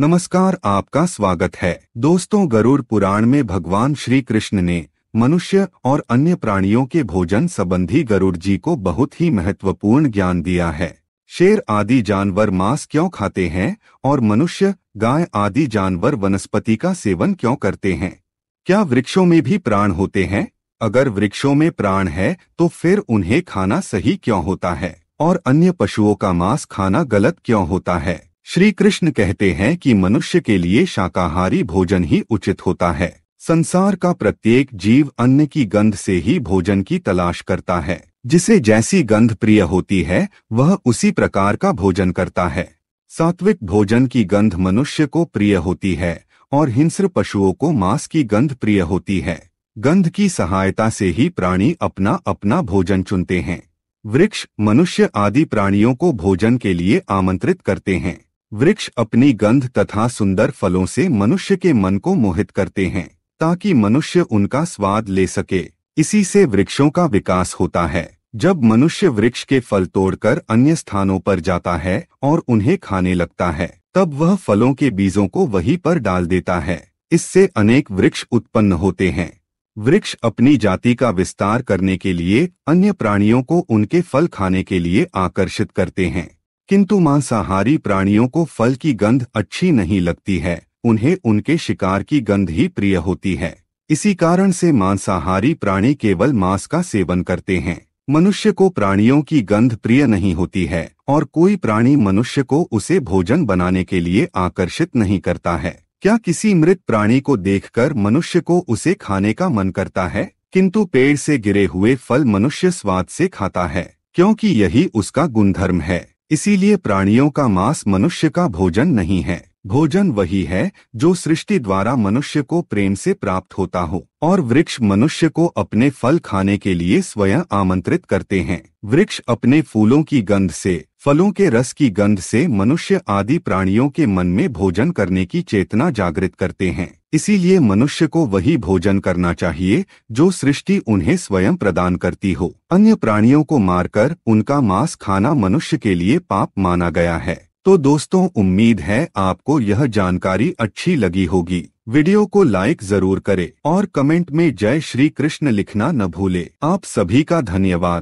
नमस्कार आपका स्वागत है दोस्तों गरुड़ पुराण में भगवान श्री कृष्ण ने मनुष्य और अन्य प्राणियों के भोजन संबंधी गरुड़ जी को बहुत ही महत्वपूर्ण ज्ञान दिया है शेर आदि जानवर मांस क्यों खाते हैं और मनुष्य गाय आदि जानवर वनस्पति का सेवन क्यों करते हैं क्या वृक्षों में भी प्राण होते हैं अगर वृक्षों में प्राण है तो फिर उन्हें खाना सही क्यों होता है और अन्य पशुओं का मांस खाना गलत क्यों होता है श्री कृष्ण कहते हैं कि मनुष्य के लिए शाकाहारी भोजन ही उचित होता है संसार का प्रत्येक जीव अन्न की गंध से ही भोजन की तलाश करता है जिसे जैसी गंध प्रिय होती है वह उसी प्रकार का भोजन करता है सात्विक भोजन की गंध मनुष्य को प्रिय होती है और हिंस्र पशुओं को मांस की गंध प्रिय होती है गंध की सहायता से ही प्राणी अपना अपना भोजन चुनते हैं वृक्ष मनुष्य आदि प्राणियों को भोजन के लिए आमंत्रित करते हैं वृक्ष अपनी गंध तथा सुंदर फलों से मनुष्य के मन को मोहित करते हैं ताकि मनुष्य उनका स्वाद ले सके इसी से वृक्षों का विकास होता है जब मनुष्य वृक्ष के फल तोड़कर अन्य स्थानों पर जाता है और उन्हें खाने लगता है तब वह फलों के बीजों को वहीं पर डाल देता है इससे अनेक वृक्ष उत्पन्न होते हैं वृक्ष अपनी जाति का विस्तार करने के लिए अन्य प्राणियों को उनके फल खाने के लिए आकर्षित करते हैं किंतु मांसाहारी प्राणियों को फल की गंध अच्छी नहीं लगती है उन्हें उनके शिकार की गंध ही प्रिय होती है इसी कारण से मांसाहारी प्राणी केवल मांस का सेवन करते हैं मनुष्य को प्राणियों की गंध प्रिय नहीं होती है और कोई प्राणी मनुष्य को उसे भोजन बनाने के लिए आकर्षित नहीं करता है क्या किसी मृत प्राणी को देखकर मनुष्य को उसे खाने का मन करता है किंतु पेड़ से गिरे हुए फल मनुष्य स्वाद से खाता है क्योंकि यही उसका गुणधर्म है इसीलिए प्राणियों का मांस मनुष्य का भोजन नहीं है भोजन वही है जो सृष्टि द्वारा मनुष्य को प्रेम से प्राप्त होता हो और वृक्ष मनुष्य को अपने फल खाने के लिए स्वयं आमंत्रित करते हैं वृक्ष अपने फूलों की गंध से फलों के रस की गंध से मनुष्य आदि प्राणियों के मन में भोजन करने की चेतना जागृत करते हैं इसीलिए मनुष्य को वही भोजन करना चाहिए जो सृष्टि उन्हें स्वयं प्रदान करती हो अन्य प्राणियों को मारकर उनका मांस खाना मनुष्य के लिए पाप माना गया है तो दोस्तों उम्मीद है आपको यह जानकारी अच्छी लगी होगी वीडियो को लाइक जरूर करें और कमेंट में जय श्री कृष्ण लिखना न भूले आप सभी का धन्यवाद